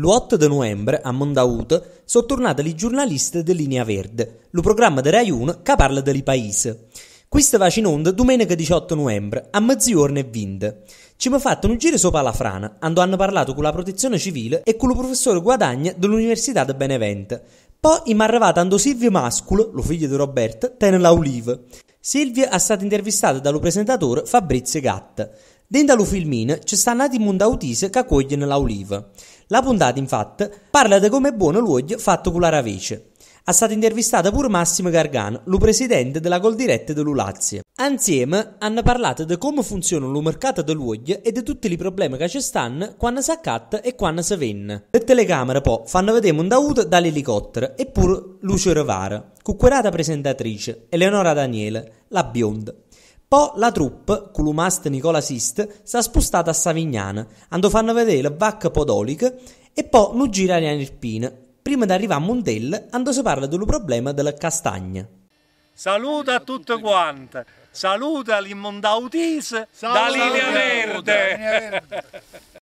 L'8 de novembre, a Mondaut, sono tornati i giornalisti di Linea Verde, il programma di Rai 1 che parla del paese. Questo va in onda domenica 18 novembre, a mezz'ora e 20. Ci abbiamo fatto un giro sopra la frana, quando hanno parlato con la protezione civile e con il professore Guadagna dell'Università di Benevento. Poi mi è arrivato Ando Silvio Masculo, lo figlio di Robert, tenne la Olive. Silvia è stato intervistato dallo presentatore Fabrizio Gatt. Dentro al film ci sta nati autista che accogliono l'oliva. La puntata, infatti, parla di come è buono l'uoglio fatto con la ravice. È stata intervistata pure Massimo Gargano, lo presidente della Coldirette dello Lazio. Insieme hanno parlato di come funziona il mercato dell'uoglio e di tutti i problemi che ci stanno quando si accatta e quando si venne. Le telecamere poi fanno vedere un Daud dall'elicottero e pure Lucio Rovara, con presentatrice, Eleonora Daniele, la bionda. Poi la troupe, culumast Nicola Sist, si è spostata a Savignana, andò fanno vedere le vacche podoliche e poi nu gira a Irpina. Prima di arrivare a Montelle, andò si parla del problema della castagne. Saluta a tutte quante, saluta l'immondautise da linea verde.